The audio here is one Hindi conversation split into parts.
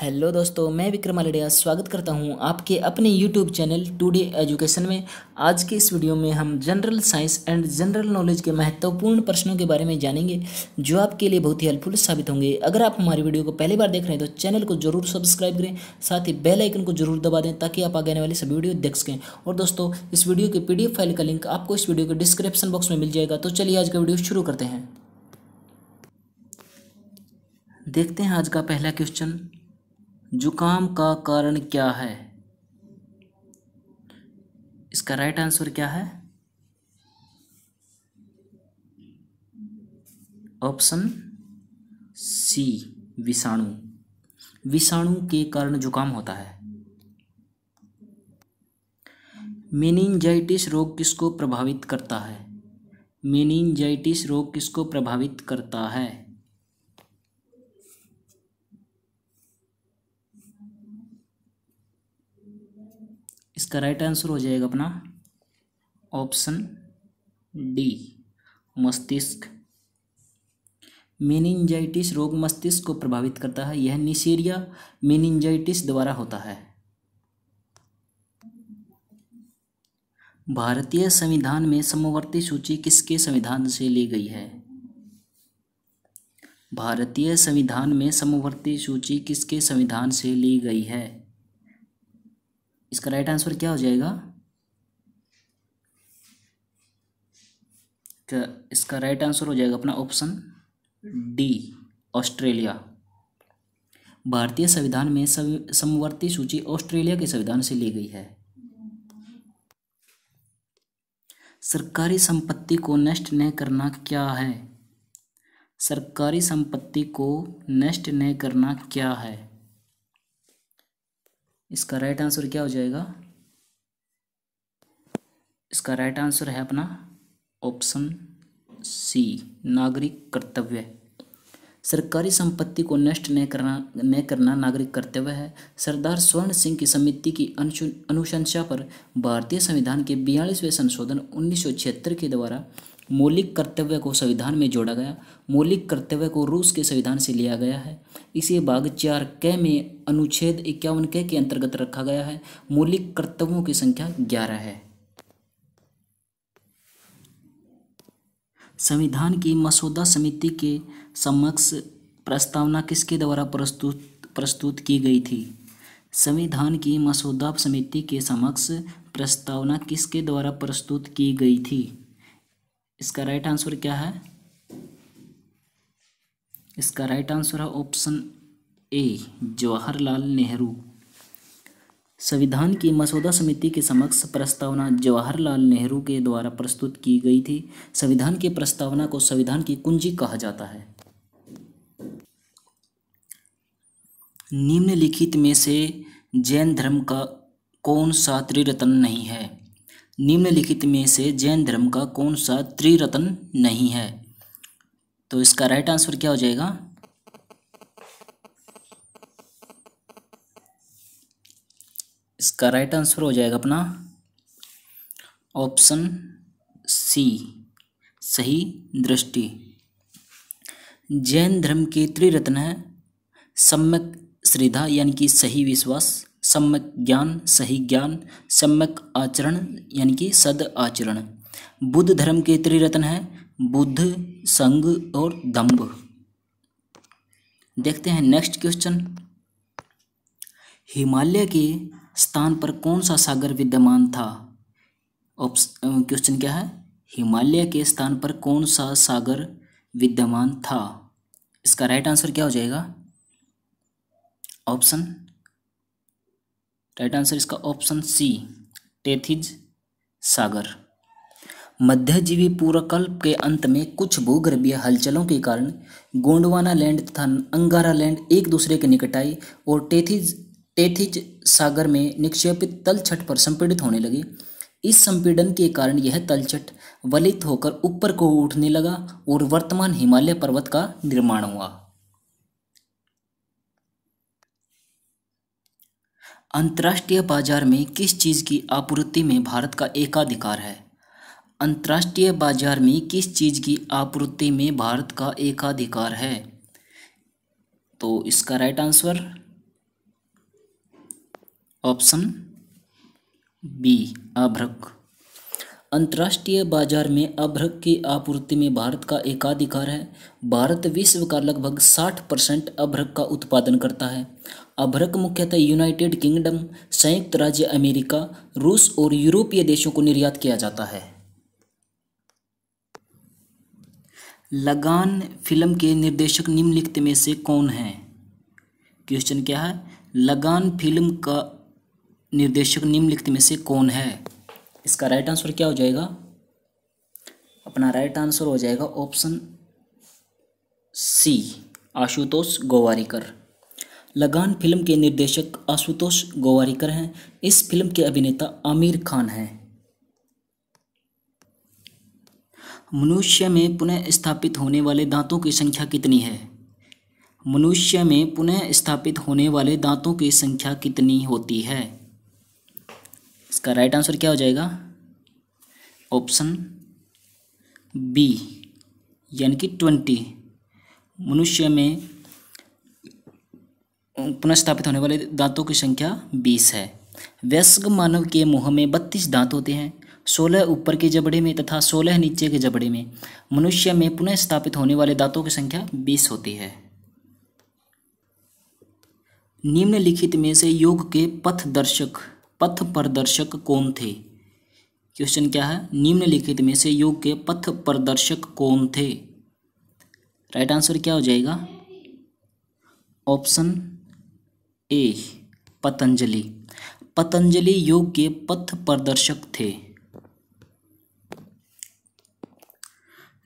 हेलो दोस्तों मैं विक्रम अलडिया स्वागत करता हूं आपके अपने यूट्यूब चैनल टुडे एजुकेशन में आज के इस वीडियो में हम general science and general knowledge के महत्वपूर्ण प्रश्नों के बारे में जानेंगे जो आपके लिए बहुत ही हेल्पफुल साबित होंगे अगर आप हमारी वीडियो को पहली बार देख रहे हैं तो चैनल को जरूर सब्सक्राइब करें साथ ही बेलाइकन को जरूर दबा दें ताकि आप आगे आने वाली सभी वीडियो देख सकें और दोस्तों इस वीडियो की पी फाइल का लिंक आपको इस वीडियो के डिस्क्रिप्शन बॉक्स में मिल जाएगा तो चलिए आज का वीडियो शुरू करते हैं देखते हैं आज का पहला क्वेश्चन जुकाम का कारण क्या है इसका राइट आंसर क्या है ऑप्शन सी विषाणु विषाणु के कारण जुकाम होता है मेनिंजाइटिस रोग किसको प्रभावित करता है मेनिंजाइटिस रोग किसको प्रभावित करता है इसका राइट आंसर हो जाएगा अपना ऑप्शन डी मस्तिष्क मेनिंजाइटिस रोग मस्तिष्क को प्रभावित करता है यह निशेरिया मेनिंजाइटिस द्वारा होता है भारतीय संविधान में समवर्ती सूची किसके संविधान से ली गई है भारतीय संविधान में समवर्ती सूची किसके संविधान से ली गई है इसका राइट आंसर क्या हो जाएगा इसका राइट आंसर हो जाएगा अपना ऑप्शन डी ऑस्ट्रेलिया भारतीय संविधान में समवर्ती सूची ऑस्ट्रेलिया के संविधान से ली गई है सरकारी संपत्ति को नष्ट न करना क्या है सरकारी संपत्ति को नष्ट न करना क्या है इसका राइट आंसर क्या हो जाएगा इसका राइट आंसर है अपना ऑप्शन सी नागरिक कर्तव्य सरकारी संपत्ति को नष्ट न करना न करना नागरिक कर्तव्य है सरदार स्वर्ण सिंह की समिति की अनुशंसा पर भारतीय संविधान के बयालीसवें संशोधन उन्नीस के द्वारा मौलिक कर्तव्य को संविधान में जोड़ा गया मौलिक कर्तव्य को रूस के संविधान से लिया गया है इसे भाग चार क में अनुच्छेद इक्यावन के अंतर्गत रखा गया है मौलिक कर्तव्यों की संख्या ग्यारह है संविधान की मसौदा समिति के समक्ष प्रस्तावना किसके द्वारा प्रस्तुत प्रस्तुत की गई थी संविधान की मसौदा समिति के समक्ष प्रस्तावना किसके द्वारा प्रस्तुत की गई थी इसका राइट आंसर क्या है इसका राइट आंसर है ऑप्शन ए जवाहरलाल नेहरू संविधान की मसौदा समिति के समक्ष प्रस्तावना जवाहरलाल नेहरू के द्वारा प्रस्तुत की गई थी संविधान की प्रस्तावना को संविधान की कुंजी कहा जाता है निम्नलिखित में से जैन धर्म का कौन सा त्रिरत्न नहीं है निम्नलिखित में से जैन धर्म का कौन सा त्रिरत्न नहीं है तो इसका राइट आंसर क्या हो जाएगा इसका राइट आंसर हो जाएगा अपना ऑप्शन सी सही दृष्टि जैन धर्म के त्रिरत्न है सम्यक श्रद्धा यानी कि सही विश्वास सम्यक ज्ञान सही ज्ञान सम्यक आचरण यानी कि सद आचरण बुद्ध धर्म के त्रिरत्न हैं बुद्ध संग और दम्भ देखते हैं नेक्स्ट क्वेश्चन हिमालय के स्थान पर कौन सा सागर विद्यमान था क्वेश्चन क्या है हिमालय के स्थान पर कौन सा सागर विद्यमान था इसका राइट आंसर क्या हो जाएगा ऑप्शन राइट आंसर इसका ऑप्शन सी टेथिज सागर मध्यजीवी पूर्वकल्प के अंत में कुछ भूगर्भीय हलचलों के कारण गोंडवाना लैंड तथा अंगारा लैंड एक दूसरे के निकट आई और टेथिज टेथिज सागर में निक्षेपित तलछट पर संपीड़ित होने लगे इस संपीड़न के कारण यह तलछट वलित होकर ऊपर को उठने लगा और वर्तमान हिमालय पर्वत का निर्माण हुआ अंतर्राष्ट्रीय बाजार में किस चीज़ की आपूर्ति में भारत का एकाधिकार है अंतर्राष्ट्रीय बाजार में किस चीज़ की आपूर्ति में भारत का एकाधिकार है तो इसका राइट आंसर ऑप्शन बी अभ्रक अंतर्राष्ट्रीय बाजार में अभ्रक की आपूर्ति में भारत का एकाधिकार है भारत विश्व का लगभग 60 परसेंट अभ्रक का उत्पादन करता है अभ्रक मुख्यतः यूनाइटेड किंगडम संयुक्त राज्य अमेरिका रूस और यूरोपीय देशों को निर्यात किया जाता है लगान फिल्म के निर्देशक निम्नलिखित में से कौन है क्वेश्चन क्या है लगान फिल्म का निर्देशक निम्नलिखित में से कौन है इसका राइट आंसर क्या हो जाएगा अपना राइट आंसर हो जाएगा ऑप्शन सी आशुतोष गोवारीकर लगान फिल्म के निर्देशक आशुतोष गोवारीकर हैं इस फिल्म के अभिनेता आमिर खान हैं मनुष्य में पुनः स्थापित होने वाले दांतों की संख्या कितनी है मनुष्य में पुनः स्थापित होने वाले दांतों की संख्या कितनी होती है इसका राइट आंसर क्या हो जाएगा ऑप्शन बी यानी कि ट्वेंटी मनुष्य में पुनर्स्थापित होने वाले दांतों की संख्या बीस है वयस्क मानव के मुंह में बत्तीस दांत होते हैं सोलह ऊपर के जबड़े में तथा सोलह नीचे के जबड़े में मनुष्य में पुनः स्थापित होने वाले दांतों की संख्या बीस होती है निम्नलिखित में से योग के पथ दर्शक पथ प्रदर्शक कौन थे क्वेश्चन क्या है निम्नलिखित में से योग के पथ प्रदर्शक कौन थे राइट आंसर क्या हो जाएगा ऑप्शन ए पतंजलि पतंजलि योग के पथ प्रदर्शक थे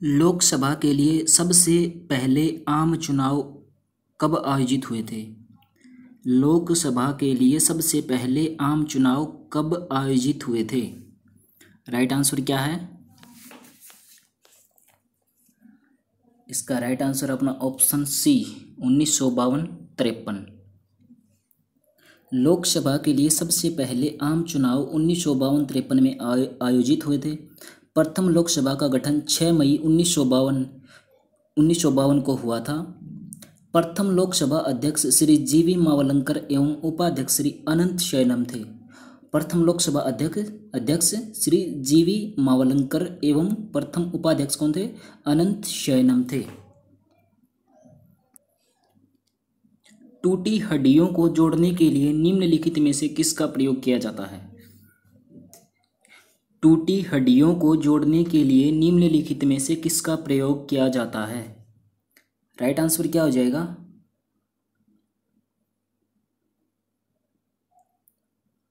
लोकसभा के लिए सबसे पहले आम चुनाव कब आयोजित हुए थे लोकसभा के लिए सबसे पहले आम चुनाव कब आयोजित हुए थे राइट आंसर क्या है इसका राइट आंसर अपना ऑप्शन सी उन्नीस सौ बावन तिरपन लोकसभा के लिए सबसे पहले आम चुनाव उन्नीस सौ बावन तिरपन में आयोजित हुए थे प्रथम लोकसभा का गठन छः मई उन्नीस सौ बावन उन्नीस सौ बावन को हुआ था प्रथम लोकसभा अध्यक्ष श्री जी वी मावलंकर एवं उपाध्यक्ष श्री अनंत शैलम थे प्रथम लोकसभा अध्यक्ष अध्यक्ष श्री जी वी मावलंकर एवं प्रथम उपाध्यक्ष कौन थे अनंत शैनम थे टूटी हड्डियों को जोड़ने के लिए निम्नलिखित में से किसका प्रयोग किया जाता है टूटी हड्डियों को जोड़ने के लिए निम्नलिखित में से किसका प्रयोग किया जाता है राइट आंसर क्या हो जाएगा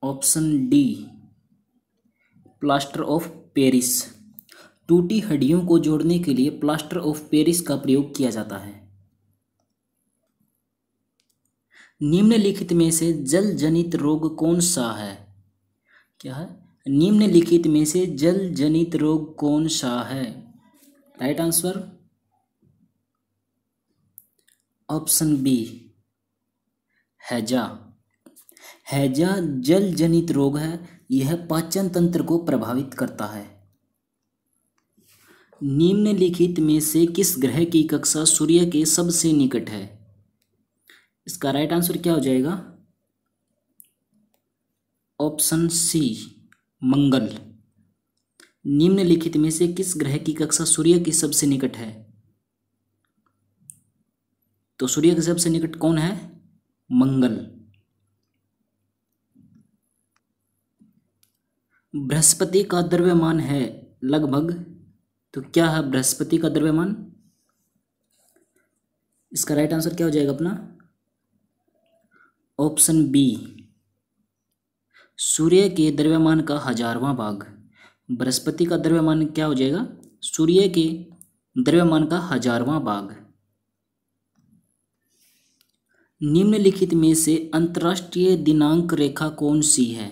option D plaster of Paris टूटी हड्डियों को जोड़ने के लिए प्लास्टर ऑफ पेरिस का प्रयोग किया जाता है निम्नलिखित में से जल जनित रोग कौन सा है क्या है निम्नलिखित में से जल जनित रोग कौन सा है राइट आंसर ऑप्शन बी हैजा हैजा जल जनित रोग है यह पाचन तंत्र को प्रभावित करता है निम्नलिखित में से किस ग्रह की कक्षा सूर्य के सबसे निकट है इसका राइट आंसर क्या हो जाएगा ऑप्शन सी मंगल निम्नलिखित में से किस ग्रह की कक्षा सूर्य के सबसे निकट है तो सूर्य के सबसे निकट कौन है मंगल बृहस्पति का द्रव्यमान है लगभग तो क्या है बृहस्पति का द्रव्यमान इसका राइट आंसर क्या हो जाएगा अपना ऑप्शन बी सूर्य के द्रव्यमान का हजारवां भाग बृहस्पति का द्रव्यमान क्या हो जाएगा सूर्य के द्रव्यमान का हजारवां भाग निम्नलिखित में से अंतर्राष्ट्रीय दिनांक रेखा कौन सी है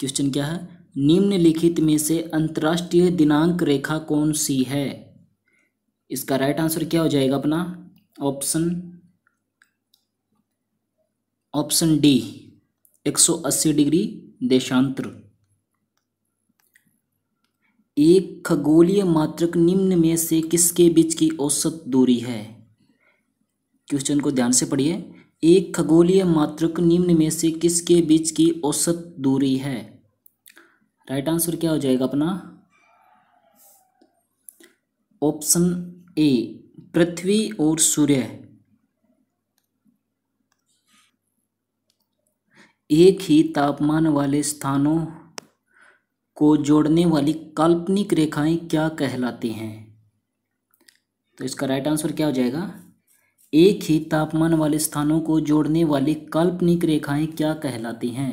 क्वेश्चन क्या है निम्नलिखित में से अंतर्राष्ट्रीय दिनांक रेखा कौन सी है इसका राइट आंसर क्या हो जाएगा अपना ऑप्शन ऑप्शन डी 180 डिग्री देशांतर एक खगोलीय मात्रक निम्न में से किसके बीच की औसत दूरी है क्वेश्चन को ध्यान से पढ़िए एक खगोलीय मात्रक निम्न में से किसके बीच की औसत दूरी है राइट आंसर क्या हो जाएगा अपना ऑप्शन ए पृथ्वी और सूर्य एक ही तापमान वाले स्थानों को जोड़ने वाली काल्पनिक रेखाएं क्या कहलाती हैं तो इसका राइट आंसर क्या हो जाएगा एक ही तापमान वाले स्थानों को जोड़ने वाली काल्पनिक रेखाएं क्या कहलाती हैं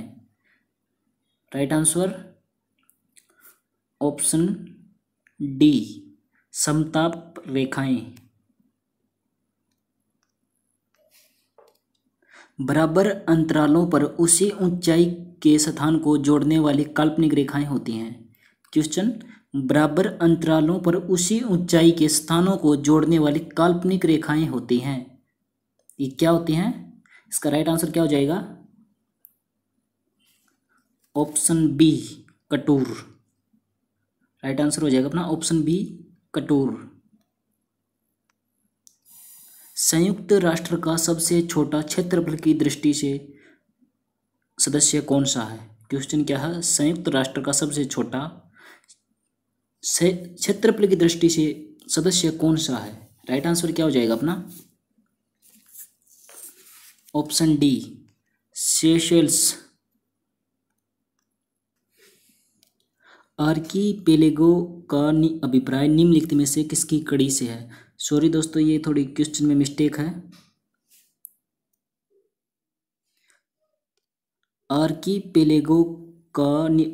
राइट आंसर ऑप्शन डी समताप रेखाएं बराबर अंतरालों पर उसी ऊंचाई के स्थान को जोड़ने वाली काल्पनिक रेखाएं होती हैं क्वेश्चन बराबर अंतरालों पर उसी ऊंचाई के स्थानों को जोड़ने वाली काल्पनिक रेखाएं होती हैं ये क्या होती हैं इसका राइट आंसर क्या हो जाएगा ऑप्शन बी कटूर राइट आंसर हो जाएगा अपना ऑप्शन बी कटूर संयुक्त राष्ट्र का सबसे छोटा क्षेत्रफल की दृष्टि से सदस्य कौन सा है क्वेश्चन क्या है संयुक्त राष्ट्र का सबसे छोटा क्षेत्रफल की दृष्टि से सदस्य कौन सा है राइट आंसर क्या हो जाएगा अपना option D Seychelles archipelago का अभिप्राय निम्नलिखित में से किसकी कड़ी से है सॉरी दोस्तों ये थोड़ी क्वेश्चन में मिस्टेक है आर्की पेलेगो का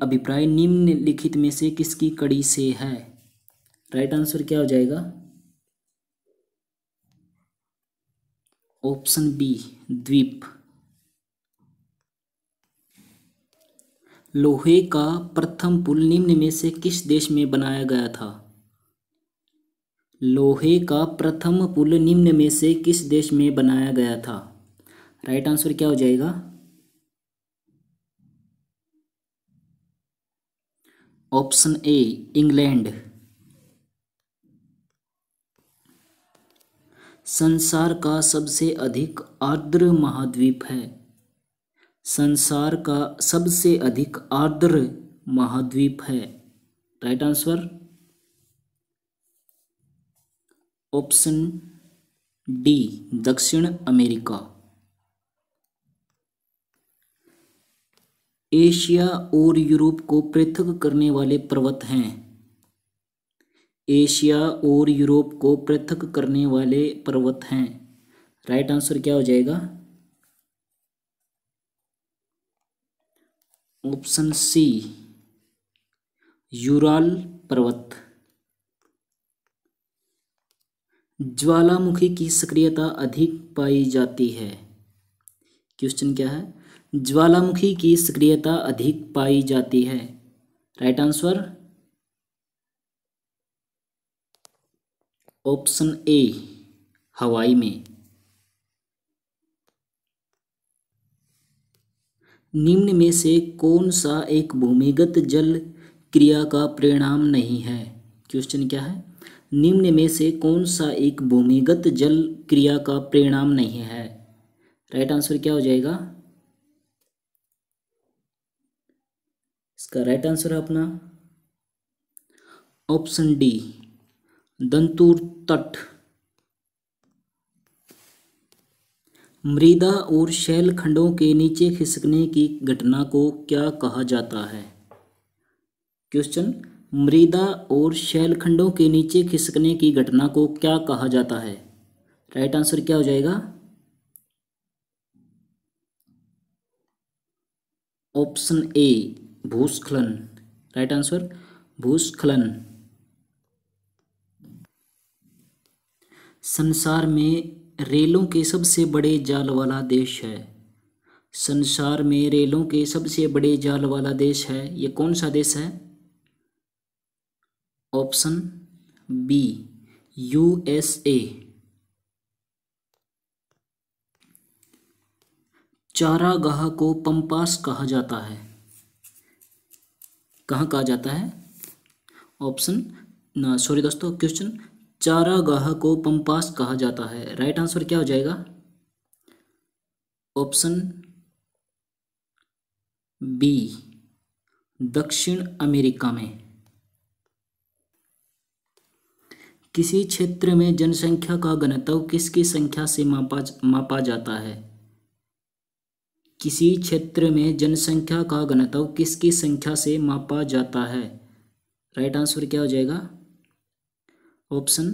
अभिप्राय निम्नलिखित में से किसकी कड़ी से है राइट आंसर क्या हो जाएगा ऑप्शन बी द्वीप लोहे का प्रथम पुल निम्न में से किस देश में बनाया गया था लोहे का प्रथम पुल निम्न में से किस देश में बनाया गया था राइट आंसर क्या हो जाएगा ऑप्शन ए इंग्लैंड संसार का सबसे अधिक आर्द्र महाद्वीप है संसार का सबसे अधिक आर्द्र महाद्वीप है राइट आंसर ऑप्शन डी दक्षिण अमेरिका एशिया और यूरोप को पृथक करने वाले पर्वत हैं एशिया और यूरोप को पृथक करने वाले पर्वत हैं राइट आंसर क्या हो जाएगा ऑप्शन सी यूराल पर्वत ज्वालामुखी की सक्रियता अधिक पाई जाती है क्वेश्चन क्या है ज्वालामुखी की सक्रियता अधिक पाई जाती है राइट आंसर ऑप्शन ए हवाई में निम्न में से कौन सा एक भूमिगत जल क्रिया का परिणाम नहीं है क्वेश्चन क्या है निम्न में से कौन सा एक भूमिगत जल क्रिया का परिणाम नहीं है राइट आंसर क्या हो जाएगा इसका राइट आंसर है अपना ऑप्शन डी दंतूर तट मृदा और शैल खंडों के नीचे खिसकने की घटना को क्या कहा जाता है क्वेश्चन मृदा और शैल खंडों के नीचे खिसकने की घटना को क्या कहा जाता है राइट आंसर क्या हो जाएगा ऑप्शन ए भूस्खलन राइट आंसर भूस्खलन संसार में रेलों के सबसे बड़े जाल वाला देश है संसार में रेलों के सबसे बड़े जाल वाला देश है ये कौन सा देश है ऑप्शन बी यूएसए चारागाह को पंपास कहा जाता है कहाँ कहा जाता है ऑप्शन सॉरी दोस्तों क्वेश्चन चारागाह को पंपास कहा जाता है राइट आंसर क्या हो जाएगा ऑप्शन बी दक्षिण अमेरिका में किसी क्षेत्र में जनसंख्या का घनत्व किसकी संख्या से मापा मापा जाता है किसी क्षेत्र में जनसंख्या का घनत्व किसकी संख्या से मापा जाता है राइट आंसर क्या हो जाएगा ऑप्शन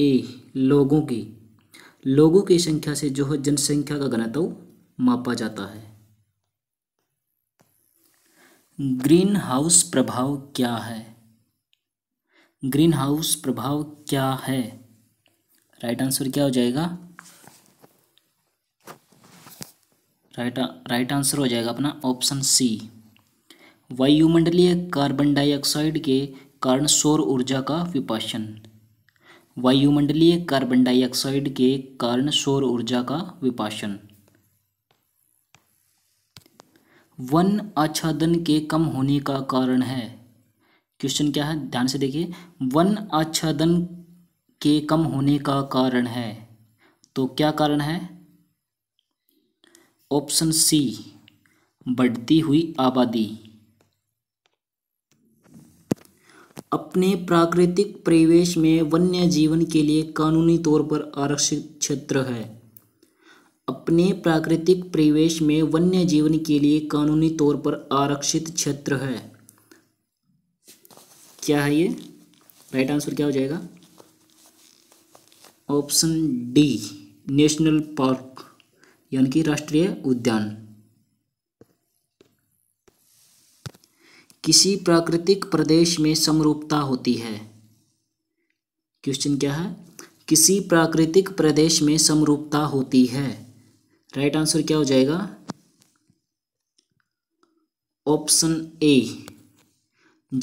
ए लोगों की लोगों की संख्या से जो है जनसंख्या का घनत्व मापा जाता है ग्रीन हाउस प्रभाव क्या है ग्रीन हाउस प्रभाव क्या है राइट आंसर क्या हो जाएगा राइट राइट आंसर हो जाएगा अपना ऑप्शन सी वायुमंडलीय कार्बन डाइऑक्साइड के कारण सौर ऊर्जा का विपाशन वायुमंडलीय कार्बन डाइऑक्साइड के कारण सौर ऊर्जा का विपाशन वन आच्छादन के कम होने का कारण है क्वेश्चन क्या है ध्यान से देखिए वन आच्छादन के कम होने का कारण है तो क्या कारण है ऑप्शन सी बढ़ती हुई आबादी अपने प्राकृतिक परिवेश में वन्य जीवन के लिए कानूनी तौर पर आरक्षित क्षेत्र है अपने प्राकृतिक परिवेश में वन्य जीवन के लिए कानूनी तौर पर आरक्षित क्षेत्र है क्या है ये राइट आंसर क्या हो जाएगा ऑप्शन डी नेशनल पार्क यानी कि राष्ट्रीय उद्यान किसी प्राकृतिक प्रदेश में समरूपता होती है क्वेश्चन क्या है किसी प्राकृतिक प्रदेश में समरूपता होती है राइट right आंसर क्या हो जाएगा ऑप्शन ए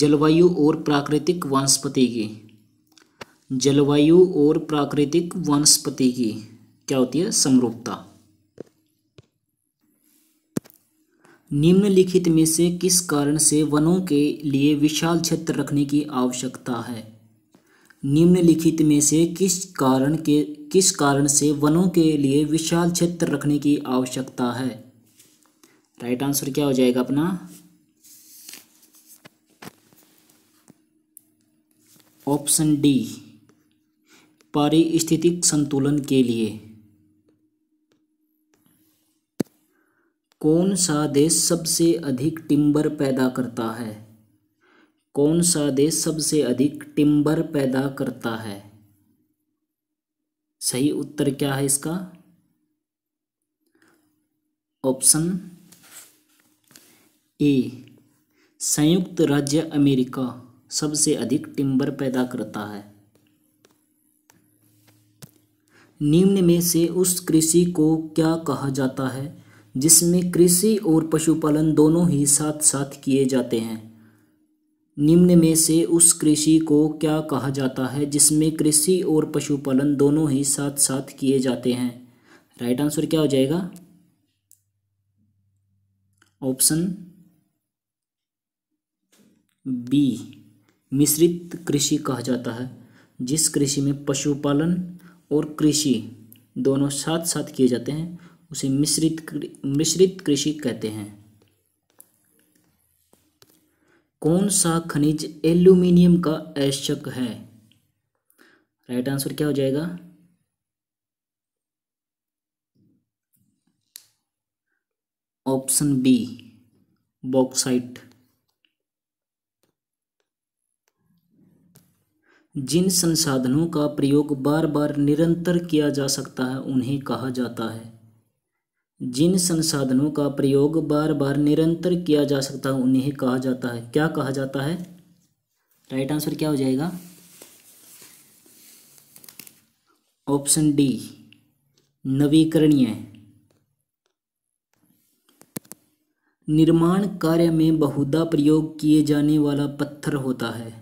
जलवायु और प्राकृतिक वनस्पति की जलवायु और प्राकृतिक वनस्पति की क्या होती है समरूपता निम्नलिखित में से किस कारण से वनों के लिए विशाल क्षेत्र रखने की आवश्यकता है निम्नलिखित में से किस कारण के किस कारण से वनों के लिए विशाल क्षेत्र रखने की आवश्यकता है राइट आंसर क्या हो जाएगा अपना ऑप्शन डी पारिस्थितिक संतुलन के लिए कौन सा देश सबसे अधिक टिम्बर पैदा करता है कौन सा देश सबसे अधिक टिम्बर पैदा करता है सही उत्तर क्या है इसका ऑप्शन ए संयुक्त राज्य अमेरिका सबसे अधिक टिम्बर पैदा करता है निम्न में से उस कृषि को क्या कहा जाता है जिसमें कृषि और पशुपालन दोनों ही साथ साथ किए जाते हैं निम्न में से उस कृषि को क्या कहा जाता है जिसमें कृषि और पशुपालन दोनों ही साथ साथ किए जाते हैं राइट आंसर क्या हो जाएगा ऑप्शन बी मिश्रित कृषि कहा जाता है जिस कृषि में पशुपालन और कृषि दोनों साथ साथ किए जाते हैं उसे मिश्रित मिश्रित कृषि कहते हैं कौन सा खनिज एल्यूमिनियम का आवश्यक है राइट आंसर क्या हो जाएगा ऑप्शन बी बॉक्साइट जिन संसाधनों का प्रयोग बार बार निरंतर किया जा सकता है उन्हें कहा जाता है जिन संसाधनों का प्रयोग बार बार निरंतर किया जा सकता है उन्हें कहा जाता है क्या कहा जाता है राइट आंसर क्या हो जाएगा ऑप्शन डी नवीकरणीय निर्माण कार्य में बहुधा प्रयोग किए जाने वाला पत्थर होता है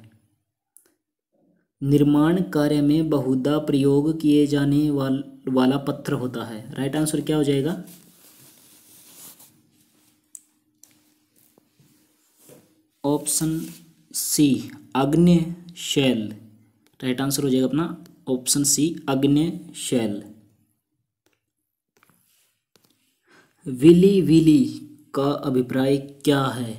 निर्माण कार्य में बहुधा प्रयोग किए जाने वाल, वाला पत्थर होता है राइट आंसर क्या हो जाएगा ऑप्शन सी अग्नि शैल राइट आंसर हो जाएगा अपना ऑप्शन सी अग्नि शैल विली विली का अभिप्राय क्या है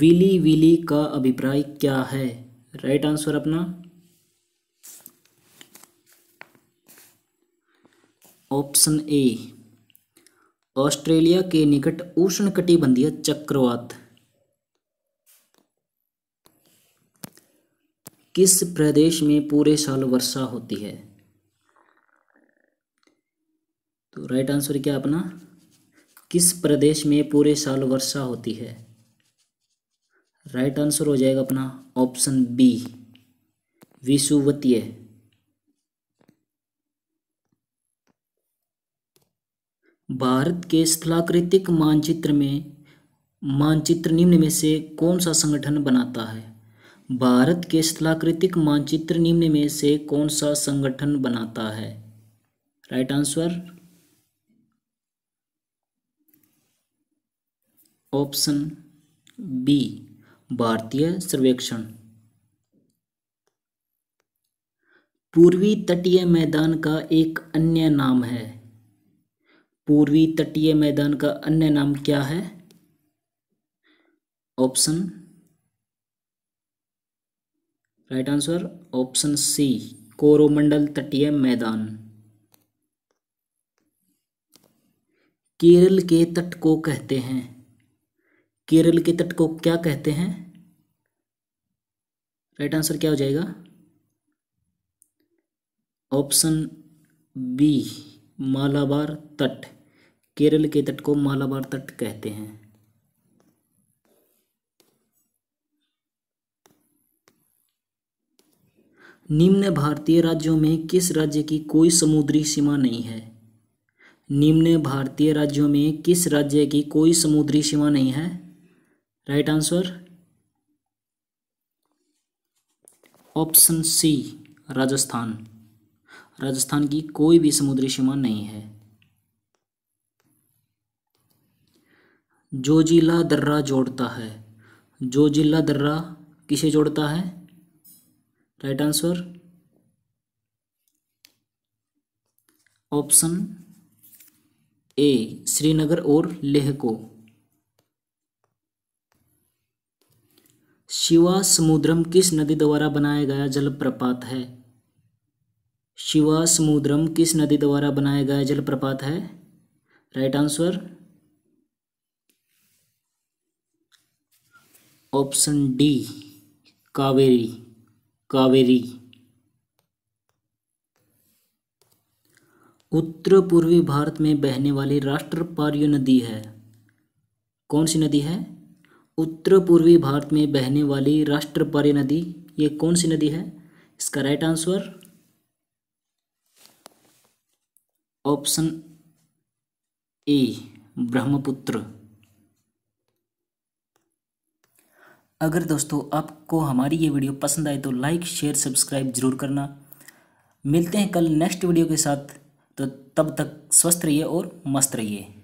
विली विली का अभिप्राय क्या है राइट आंसर अपना ऑप्शन ए ऑस्ट्रेलिया के निकट उष्णकटिबंधीय चक्रवात किस प्रदेश में पूरे साल वर्षा होती है तो राइट आंसर क्या अपना किस प्रदेश में पूरे साल वर्षा होती है राइट आंसर हो जाएगा अपना ऑप्शन बी विषुवतीय भारत के स्थलाकृतिक मानचित्र में मानचित्र निम्न में से कौन सा संगठन बनाता है भारत के स्थलाकृतिक मानचित्र निम्न में से कौन सा संगठन बनाता है राइट आंसर ऑप्शन बी भारतीय सर्वेक्षण पूर्वी तटीय मैदान का एक अन्य नाम है पूर्वी तटीय मैदान का अन्य नाम क्या है option right answer option C Coromandel तटीय मैदान केरल के तट को कहते हैं केरल के तट को क्या कहते हैं राइट आंसर क्या हो जाएगा ऑप्शन बी मालाबार तट केरल के तट को मालाबार तट कहते हैं निम्न भारतीय राज्यों में किस राज्य की कोई समुद्री सीमा नहीं है निम्न भारतीय राज्यों में किस राज्य की कोई समुद्री सीमा नहीं है right answer option C Rajasthan Rajasthan की कोई भी समुद्री सीमा नहीं है जो जिला दर्रा जोड़ता है जो जिला दर्रा किसे जोड़ता है right answer option A Srinagar और लेह को शिवा समुद्रम किस नदी द्वारा बनाया गया जलप्रपात है शिवा समुद्रम किस नदी द्वारा बनाया गया जलप्रपात है right answer option D Kaveri Kaveri उत्तर पूर्वी भारत में बहने वाली राष्ट्रपार्य नदी है कौन सी नदी है उत्तर पूर्वी भारत में बहने वाली राष्ट्रपार्य नदी ये कौन सी नदी है इसका right answer option A Brahmaputra अगर दोस्तों आपको हमारी ये वीडियो पसंद आए तो लाइक शेयर सब्सक्राइब जरूर करना मिलते हैं कल नेक्स्ट वीडियो के साथ तो तब तक स्वस्थ रहिए और मस्त रहिए